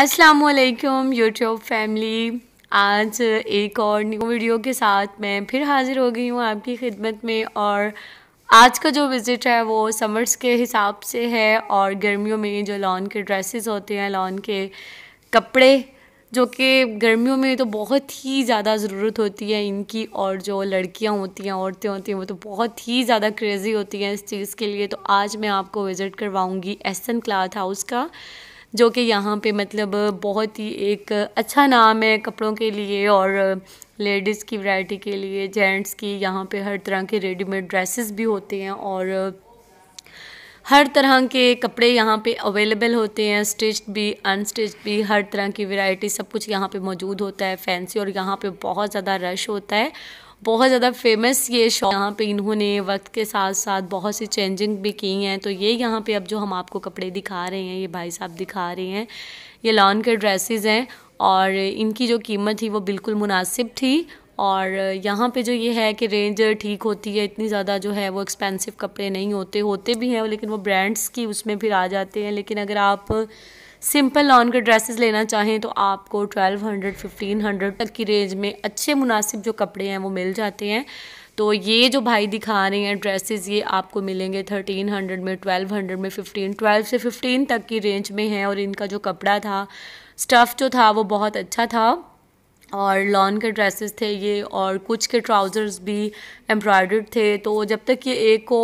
अस्सलाम वालेकुम YouTube family आज एक और न्यू वीडियो के साथ मैं फिर हाज़िर हो गई हूँ आपकी खिदमत में और आज का जो विज़िट है वो समर्स के हिसाब से है और गर्मियों में जो लॉन के ड्रेसेस होते हैं लॉन के कपड़े जो कि गर्मियों में तो बहुत ही ज़्यादा ज़रूरत होती है इनकी और जो लड़कियाँ होती हैं औरतें होती हैं वो तो बहुत ही ज़्यादा क्रेज़ी होती हैं इस चीज़ के लिए तो आज मैं आपको विज़िट करवाऊँगी एसन क्लाथ हाउस का जो कि यहाँ पे मतलब बहुत ही एक अच्छा नाम है कपड़ों के लिए और लेडीज़ की वैरायटी के लिए जेंट्स की यहाँ पे हर तरह के रेडीमेड ड्रेसेस भी होते हैं और हर तरह के कपड़े यहाँ पे अवेलेबल होते हैं स्टिच भी अनस्टिच भी हर तरह की वैरायटी सब कुछ यहाँ पे मौजूद होता है फैंसी और यहाँ पे बहुत ज़्यादा रश होता है बहुत ज़्यादा फेमस ये शॉप यहाँ पे इन्होंने वक्त के साथ साथ बहुत सी चेंजिंग भी की हैं तो ये यहाँ पे अब जो हम आपको कपड़े दिखा रहे हैं ये भाई साहब दिखा रहे हैं ये लॉन के ड्रेसेस हैं और इनकी जो कीमत थी वो बिल्कुल मुनासिब थी और यहाँ पे जो ये है कि रेंज ठीक होती है इतनी ज़्यादा जो है वो एक्सपेंसिव कपड़े नहीं होते होते भी हैं लेकिन वो ब्रांड्स की उसमें फिर आ जाते हैं लेकिन अगर आप सिंपल लॉन के ड्रेसेस लेना चाहें तो आपको 1200 1500 तक की रेंज में अच्छे मुनासिब जो कपड़े हैं वो मिल जाते हैं तो ये जो भाई दिखा रहे हैं ड्रेसेस ये आपको मिलेंगे थर्टीन हंड्रेड में ट्वेल्व हंड्रेड में फ़िफ्टीन 12 से फ़िफ्टीन तक की रेंज में है और इनका जो कपड़ा था स्टफ़ जो था वो बहुत अच्छा था और लॉन के ड्रेसेस थे ये और कुछ के ट्राउज़र्स भी एम्ब्रॉयड थे तो जब तक ये एक को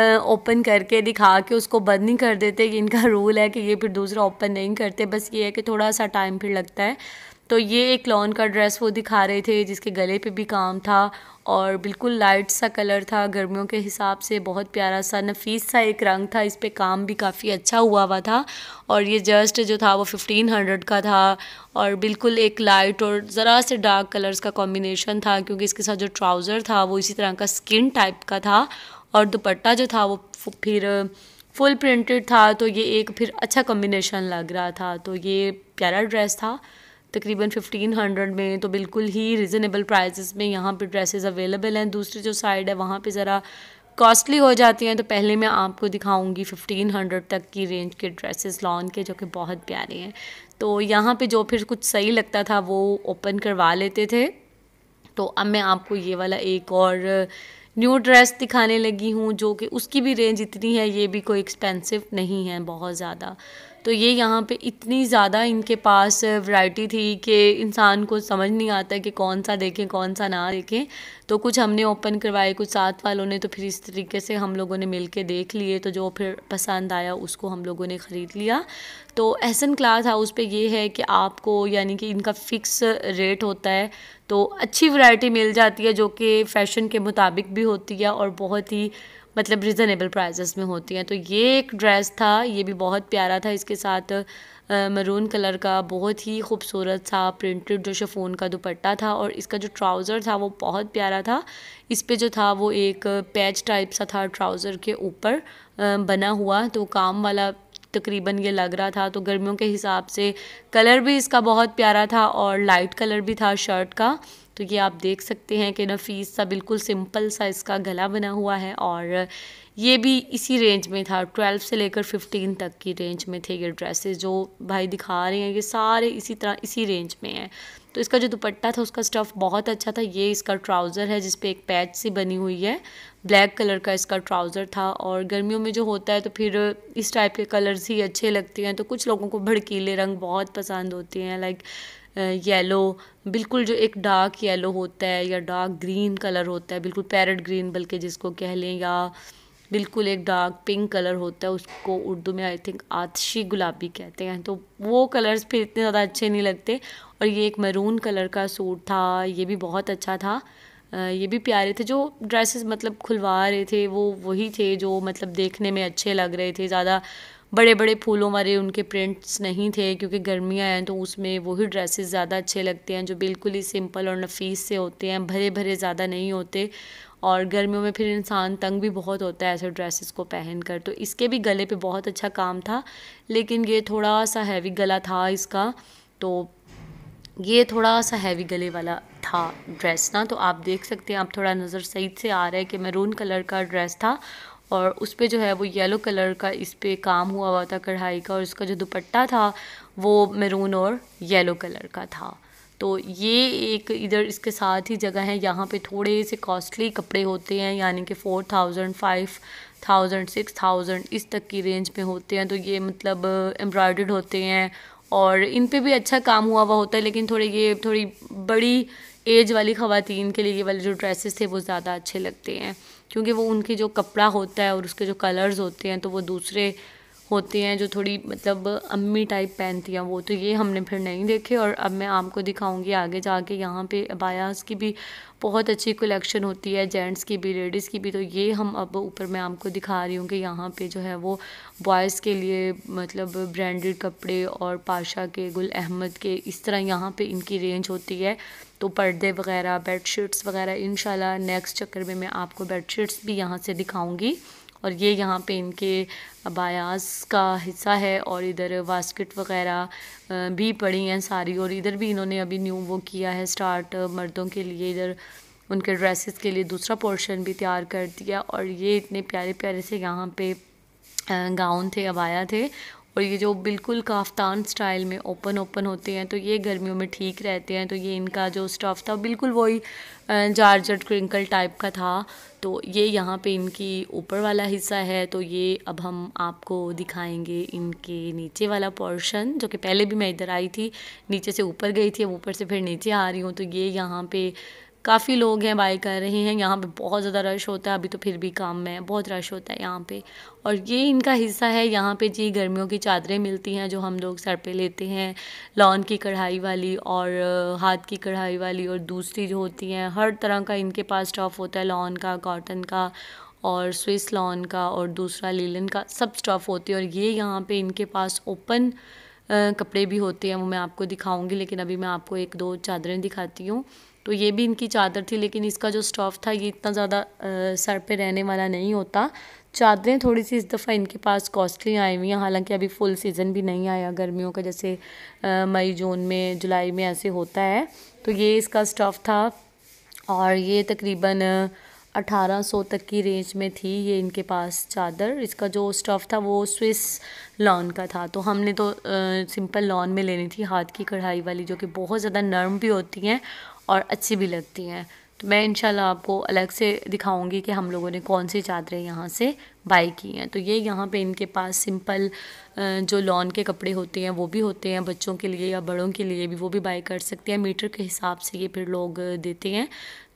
ओपन करके दिखा के उसको बंद नहीं कर देते इनका रूल है कि ये फिर दूसरा ओपन नहीं करते बस ये है कि थोड़ा सा टाइम फिर लगता है तो ये एक लॉन का ड्रेस वो दिखा रहे थे जिसके गले पे भी काम था और बिल्कुल लाइट सा कलर था गर्मियों के हिसाब से बहुत प्यारा सा नफीस सा एक रंग था इस पर काम भी काफ़ी अच्छा हुआ हुआ था और ये जस्ट जो था वो फिफ्टीन हंड्रेड का था और बिल्कुल एक लाइट और ज़रा से डार्क कलर्स का कॉम्बिनेशन था क्योंकि इसके साथ जो ट्राउज़र था वो इसी तरह का स्किन टाइप का था और दुपट्टा जो था वो फिर फुल प्रिंटेड था तो ये एक फिर अच्छा कम्बिनेशन लग रहा था तो ये प्यारा ड्रेस था तकरीबन फिफ्टीन हंड्रेड में तो बिल्कुल ही रिजनेबल प्राइजेस में यहाँ पे ड्रेसेस अवेलेबल हैं दूसरी जो साइड है वहाँ पे ज़रा कॉस्टली हो जाती हैं तो पहले मैं आपको दिखाऊंगी फिफ्टीन हंड्रेड तक की रेंज के ड्रेसेस लॉन के जो कि बहुत प्यारे हैं तो यहाँ पे जो फिर कुछ सही लगता था वो ओपन करवा लेते थे तो अब मैं आपको ये वाला एक और न्यू ड्रेस दिखाने लगी हूँ जो कि उसकी भी रेंज इतनी है ये भी कोई एक्सपेंसिव नहीं है बहुत ज़्यादा तो ये यहाँ पे इतनी ज़्यादा इनके पास वैरायटी थी कि इंसान को समझ नहीं आता कि कौन सा देखें कौन सा ना देखें तो कुछ हमने ओपन करवाए कुछ साथ वालों ने तो फिर इस तरीके से हम लोगों ने मिल के देख लिए तो जो फिर पसंद आया उसको हम लोगों ने ख़रीद लिया तो एहसन क्लाथ हाउस पे ये है कि आपको यानी कि इनका फ़िक्स रेट होता है तो अच्छी वैरायटी मिल जाती है जो कि फ़ैशन के मुताबिक भी होती है और बहुत ही मतलब रिजनेबल प्राइजेस में होती हैं तो ये एक ड्रेस था ये भी बहुत प्यारा था इसके साथ मरून कलर का बहुत ही खूबसूरत सा प्रिंटेड जो शफोन का दुपट्टा था और इसका जो ट्राउज़र था वो बहुत प्यारा था इस पर जो था वो एक पैच टाइप सा था ट्राउज़र के ऊपर बना हुआ तो काम वाला तकरीबन ये लग रहा था तो गर्मियों के हिसाब से कलर भी इसका बहुत प्यारा था और लाइट कलर भी था शर्ट का तो ये आप देख सकते हैं कि नफीस सा बिल्कुल सिंपल सा इसका गला बना हुआ है और ये भी इसी रेंज में था ट्वेल्व से लेकर फिफ्टीन तक की रेंज में थे ये ड्रेसेस जो भाई दिखा रहे हैं ये सारे इसी तरह इसी रेंज में हैं तो इसका जो दुपट्टा था उसका स्टफ़ बहुत अच्छा था ये इसका ट्राउज़र है जिसपे एक पैच सी बनी हुई है ब्लैक कलर का इसका ट्राउज़र था और गर्मियों में जो होता है तो फिर इस टाइप के कलर्स ही अच्छे लगते हैं तो कुछ लोगों को भड़कीले रंग बहुत पसंद होते हैं लाइक येलो बिल्कुल जो एक डार्क येलो होता है या डार्क ग्रीन कलर होता है बिल्कुल पैरट ग्रीन बल्कि जिसको कह लें या बिल्कुल एक डार्क पिंक कलर होता है उसको उर्दू में आई थिंक आतशी गुलाबी कहते हैं तो वो कलर्स फिर इतने ज़्यादा अच्छे नहीं लगते और ये एक मरून कलर का सूट था ये भी बहुत अच्छा था ये भी प्यारे थे जो ड्रेसेस मतलब खुलवा रहे थे वो वही थे जो मतलब देखने में अच्छे लग रहे थे ज़्यादा बड़े बड़े फूलों वाले उनके प्रिंट्स नहीं थे क्योंकि गर्मियाँ हैं तो उसमें वही ड्रेसेस ज़्यादा अच्छे लगते हैं जो बिल्कुल ही सिंपल और नफीस से होते हैं भरे भरे ज़्यादा नहीं होते और गर्मियों में फिर इंसान तंग भी बहुत होता है ऐसे ड्रेसेस को पहन कर तो इसके भी गले पे बहुत अच्छा काम था लेकिन ये थोड़ा सा हैवी गला था इसका तो ये थोड़ा सा हैवी गले वाला था ड्रेस ना तो आप देख सकते हैं आप थोड़ा नज़र सही से आ रहा है कि मैरून कलर का ड्रेस था और उस पर जो है वो येलो कलर का इस पर काम हुआ हुआ था कढ़ाई का और इसका जो दुपट्टा था वो मैरून और येलो कलर का था तो ये एक इधर इसके साथ ही जगह है यहाँ पे थोड़े से कॉस्टली कपड़े होते हैं यानी कि four thousand five thousand six thousand इस तक की रेंज में होते हैं तो ये मतलब एम्ब्रॉयड होते हैं और इन पे भी अच्छा काम हुआ हुआ होता है लेकिन थोड़े ये थोड़ी बड़ी एज वाली ख़वातीन के लिए ये वाले जो ड्रेसेस थे वो ज़्यादा अच्छे लगते हैं क्योंकि वो उनकी जो कपड़ा होता है और उसके जो कलर्स होते हैं तो वो दूसरे होते हैं जो थोड़ी मतलब अम्मी टाइप पहनती हैं वो तो ये हमने फिर नहीं देखे और अब मैं आपको दिखाऊंगी आगे जाके यहाँ पे अबायास की भी बहुत अच्छी कलेक्शन होती है जेंट्स की भी लेडीज़ की भी तो ये हम अब ऊपर मैं आपको दिखा रही हूँ कि यहाँ पे जो है वो बॉयज़ के लिए मतलब ब्रांडेड कपड़े और पाशा के गुल अहमद के इस तरह यहाँ पे इनकी रेंज होती है तो पर्दे वगैरह बेडशीट्स वगैरह इन नेक्स्ट चक्कर में मैं आपको बेडशीट्स भी यहाँ से दिखाऊँगी और ये यहाँ पे इनके अबायास का हिस्सा है और इधर वास्केट वगैरह भी पड़ी हैं सारी और इधर भी इन्होंने अभी न्यू वो किया है स्टार्ट मर्दों के लिए इधर उनके ड्रेसेस के लिए दूसरा पोर्शन भी तैयार कर दिया और ये इतने प्यारे प्यारे से यहाँ पे गाउन थे अबाया थे और ये जो बिल्कुल काफ्तान स्टाइल में ओपन ओपन होते हैं तो ये गर्मियों में ठीक रहते हैं तो ये इनका जो स्टफ़ था बिल्कुल वही जारजट क्रिंकल टाइप का था तो ये यहाँ पे इनकी ऊपर वाला हिस्सा है तो ये अब हम आपको दिखाएंगे इनके नीचे वाला पोर्शन जो कि पहले भी मैं इधर आई थी नीचे से ऊपर गई थी अब ऊपर से फिर नीचे आ रही हूँ तो ये यहाँ पर काफ़ी लोग हैं बाय कर रहे हैं यहाँ पे बहुत ज़्यादा रश होता है अभी तो फिर भी काम में है बहुत रश होता है यहाँ पे और ये इनका हिस्सा है यहाँ पे जी गर्मियों की चादरें मिलती हैं जो हम लोग सर पे लेते हैं लॉन की कढ़ाई वाली और हाथ की कढ़ाई वाली और दूसरी जो होती हैं हर तरह का इनके पास स्टॉफ होता है लॉन का कॉटन का और स्विस लॉन का और दूसरा लीलन का सब स्टॉफ होती है और ये यहाँ पर इनके पास ओपन कपड़े भी होते हैं वो मैं आपको दिखाऊंगी लेकिन अभी मैं आपको एक दो चादरें दिखाती हूँ तो ये भी इनकी चादर थी लेकिन इसका जो स्टॉफ था ये इतना ज़्यादा सर पे रहने वाला नहीं होता चादरें थोड़ी सी इस दफ़ा इनके पास कॉस्टली आई हुई हैं हालांकि अभी फुल सीज़न भी नहीं आया गर्मियों का जैसे मई जून में जुलाई में ऐसे होता है तो ये इसका स्टॉफ था और ये तकरीबन अठारह सौ तक की रेंज में थी ये इनके पास चादर इसका जो स्टफ़ था वो स्विस लॉन का था तो हमने तो आ, सिंपल लॉन में लेनी थी हाथ की कढ़ाई वाली जो कि बहुत ज़्यादा नरम भी होती हैं और अच्छी भी लगती हैं तो मैं इन आपको अलग से दिखाऊंगी कि हम लोगों ने कौन सी चादरें यहाँ से बाई की हैं तो ये यहाँ पे इनके पास सिंपल जो लॉन के कपड़े होते हैं वो भी होते हैं बच्चों के लिए या बड़ों के लिए भी वो भी बाई कर सकते हैं मीटर के हिसाब से ये फिर लोग देते हैं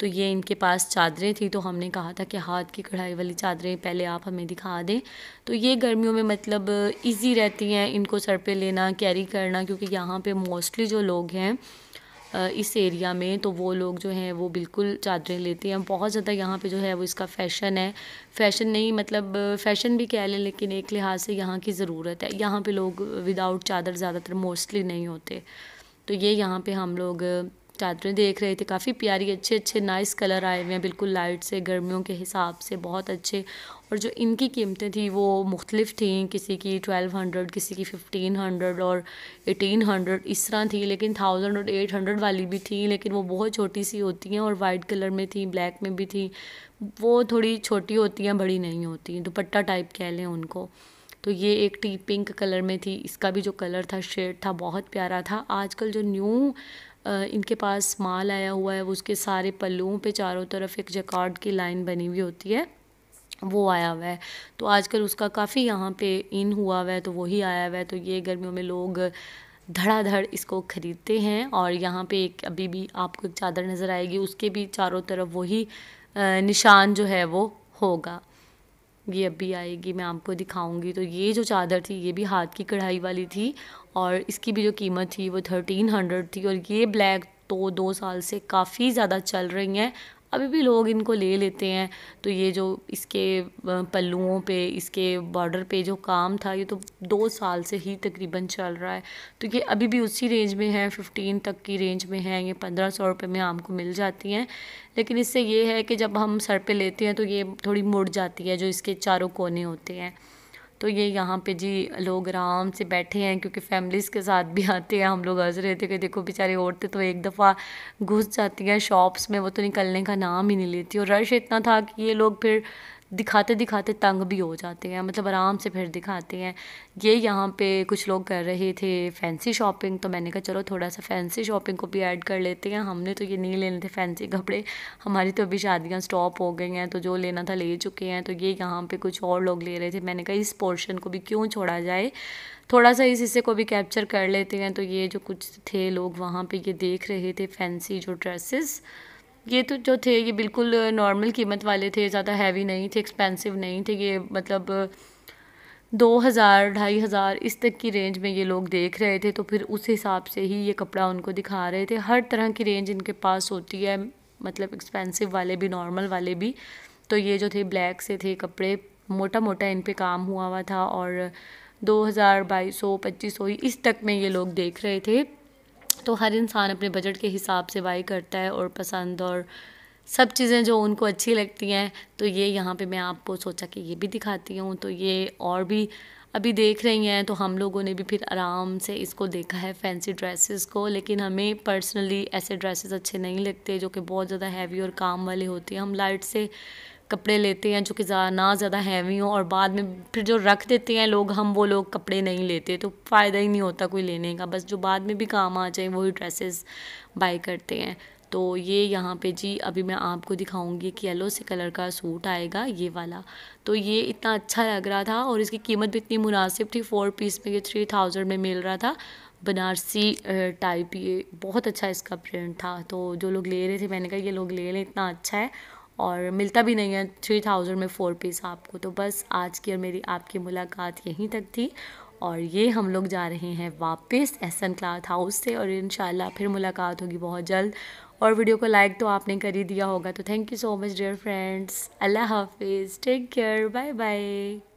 तो ये इनके पास चादरें थी तो हमने कहा था कि हाथ की कढ़ाई वाली चादरें पहले आप हमें दिखा दें तो ये गर्मियों में मतलब ईजी रहती हैं इनको सर पर लेना कैरी करना क्योंकि यहाँ पर मोस्टली जो लोग हैं इस एरिया में तो वो लोग जो हैं वो बिल्कुल चादरें लेते हैं बहुत ज़्यादा यहाँ पे जो है वो इसका फ़ैशन है फ़ैशन नहीं मतलब फ़ैशन भी कह लें लेकिन एक लिहाज से यहाँ की ज़रूरत है यहाँ पे लोग विदाउट चादर ज़्यादातर मोस्टली नहीं होते तो ये यहाँ पे हम लोग चादरें देख रहे थे काफ़ी प्यारी अच्छे अच्छे नाइस कलर आए हुए हैं बिल्कुल लाइट से गर्मियों के हिसाब से बहुत अच्छे और जो इनकी कीमतें थी वो मुख्तलिफ थी किसी की ट्वेल्व हंड्रेड किसी की फ़िफ्टीन हंड्रेड और एटीन हंड्रेड इस तरह थी लेकिन थाउजेंड और एट हंड्रेड वाली भी थी लेकिन वो बहुत छोटी सी होती हैं और वाइट कलर में थी ब्लैक में भी थी वो थोड़ी छोटी होती हैं बड़ी नहीं होती दुपट्टा टाइप कह लें उनको तो ये एक टी पिंक कलर में थी इसका भी जो कलर था शेड था बहुत प्यारा था आजकल जो न्यू इनके पास माल आया हुआ है वो उसके सारे पल्लुओं पे चारों तरफ एक जकार्ड की लाइन बनी हुई होती है वो आया हुआ है तो आजकल उसका काफ़ी यहाँ पे इन हुआ हुआ है तो वही आया हुआ है तो ये गर्मियों में लोग धड़ाधड़ इसको ख़रीदते हैं और यहाँ पे एक अभी भी आपको एक चादर नज़र आएगी उसके भी चारों तरफ वही निशान जो है वो होगा ये अभी आएगी मैं आपको दिखाऊंगी तो ये जो चादर थी ये भी हाथ की कढ़ाई वाली थी और इसकी भी जो कीमत थी वो थर्टीन हंड्रेड थी और ये ब्लैक तो दो साल से काफ़ी ज़्यादा चल रही हैं अभी भी लोग इनको ले लेते हैं तो ये जो इसके पल्लुओं पे इसके बॉर्डर पे जो काम था ये तो दो साल से ही तकरीबन चल रहा है तो ये अभी भी उसी रेंज में है फ़िफ्टीन तक की रेंज में है ये पंद्रह सौ रुपये में आपको मिल जाती हैं लेकिन इससे ये है कि जब हम सर पे लेते हैं तो ये थोड़ी मुड़ जाती है जो इसके चारों कोने होते हैं तो ये यहाँ पे जी लोग आराम से बैठे हैं क्योंकि फैमिलीज़ के साथ भी आते हैं हम लोग हंस रहे थे कि देखो बेचारे औरतें तो एक दफ़ा घुस जाती हैं शॉप्स में वो तो निकलने का नाम ही नहीं लेती और रश इतना था कि ये लोग फिर दिखाते दिखाते तंग भी हो जाते हैं मतलब आराम से फिर दिखाते हैं ये यहाँ पे कुछ लोग कर रहे थे फैंसी शॉपिंग तो मैंने कहा चलो थोड़ा सा फैंसी शॉपिंग को भी ऐड कर लेते हैं हमने तो ये नहीं लेने थे फैंसी कपड़े हमारी तो अभी शादियाँ स्टॉप हो गई हैं तो जो लेना था ले चुके हैं तो ये यहाँ पर कुछ और लोग ले रहे थे मैंने कहा इस पोर्शन को भी क्यों छोड़ा जाए थोड़ा सा इस हिस्से को भी कैप्चर कर लेते हैं तो ये जो कुछ थे लोग वहाँ पर ये देख रहे थे फैंसी जो ड्रेसेस ये तो जो थे ये बिल्कुल नॉर्मल कीमत वाले थे ज़्यादा हैवी नहीं थे एक्सपेंसिव नहीं थे ये मतलब दो हज़ार ढाई हज़ार इस तक की रेंज में ये लोग देख रहे थे तो फिर उस हिसाब से ही ये कपड़ा उनको दिखा रहे थे हर तरह की रेंज इनके पास होती है मतलब एक्सपेंसिव वाले भी नॉर्मल वाले भी तो ये जो थे ब्लैक से थे कपड़े मोटा मोटा इन पर काम हुआ हुआ था और दो हज़ार बाईस सौ पच्चीस सौ इस तक में ये लोग देख रहे थे तो हर इंसान अपने बजट के हिसाब से बाई करता है और पसंद और सब चीज़ें जो उनको अच्छी लगती हैं तो ये यहाँ पे मैं आपको सोचा कि ये भी दिखाती हूँ तो ये और भी अभी देख रही हैं तो हम लोगों ने भी फिर आराम से इसको देखा है फैंसी ड्रेसेस को लेकिन हमें पर्सनली ऐसे ड्रेसेस अच्छे नहीं लगते जो कि बहुत ज़्यादा हैवी और काम वाले होते हैं हम लाइट से कपड़े लेते हैं जो कि ना ज़्यादा हैवी हो और बाद में फिर जो रख देते हैं लोग हम वो लोग कपड़े नहीं लेते तो फ़ायदा ही नहीं होता कोई लेने का बस जो बाद में भी काम आ जाए वही ड्रेसेस बाई करते हैं तो ये यहाँ पे जी अभी मैं आपको दिखाऊंगी कि येलो से कलर का सूट आएगा ये वाला तो ये इतना अच्छा लग रहा था और इसकी कीमत भी इतनी मुनासिब थी फ़ोर पीस में ये थ्री थाउजेंड में मिल रहा था बनारसी टाइप ये बहुत अच्छा इसका प्रिंट था तो जो लोग ले रहे थे मैंने कहा ये लोग ले लें इतना अच्छा है और मिलता भी नहीं है थ्री थाउजेंड में फ़ोर पीस आपको तो बस आज की और मेरी आपकी मुलाकात यहीं तक थी और ये हम लोग जा रहे हैं वापस एहसन क्लाथ हाउस से और इन फिर मुलाकात होगी बहुत जल्द और वीडियो को लाइक तो आपने कर ही दिया होगा तो thank you so much dear friends अल्लाह हाफिज़ टेक केयर बाय बाय